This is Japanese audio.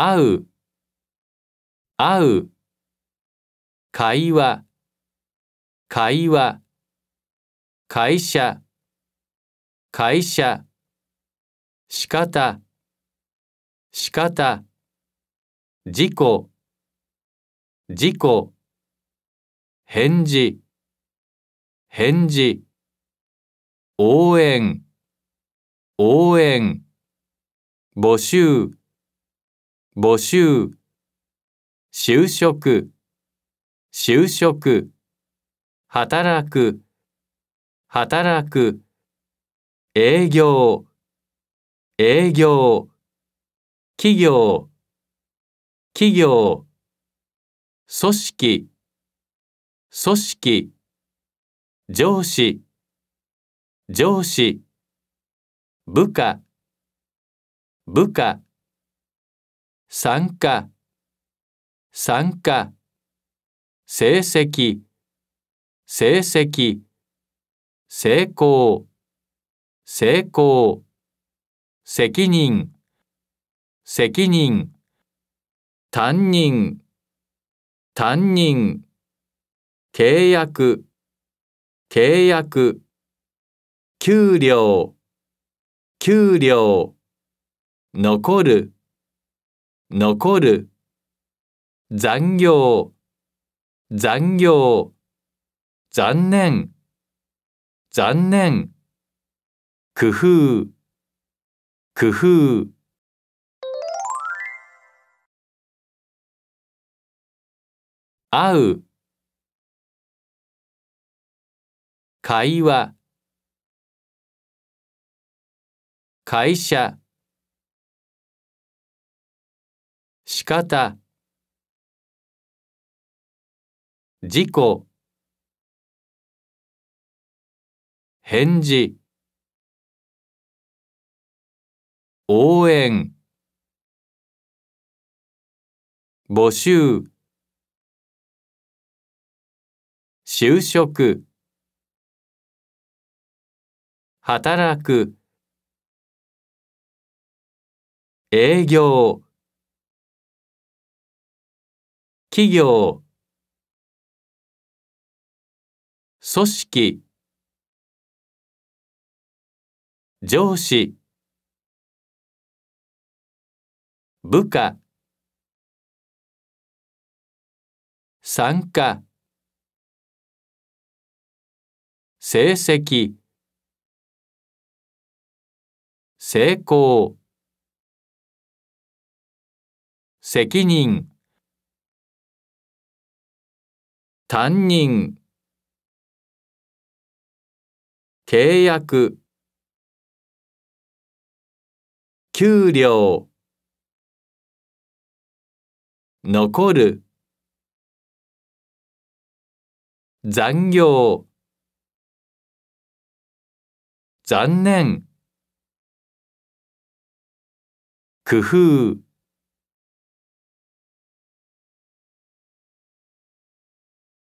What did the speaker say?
会う、会う。会話、会話。会社、会社。仕方、仕方。事故、事故。返事、返事。応援、応援。募集、募集、就職、就職、働く、働く、営業、営業、企業、企業、組織、組織、上司、上司、部下、部下、参加参加成績成績成功成功責任責任担任担任契約契約給料給料残る残る残業残業残念残念工夫工夫会う会話会社仕方事故返事応援募集就職働く営業企業組織上司部下参加成績成功責任担任契約給料残る残業残念工夫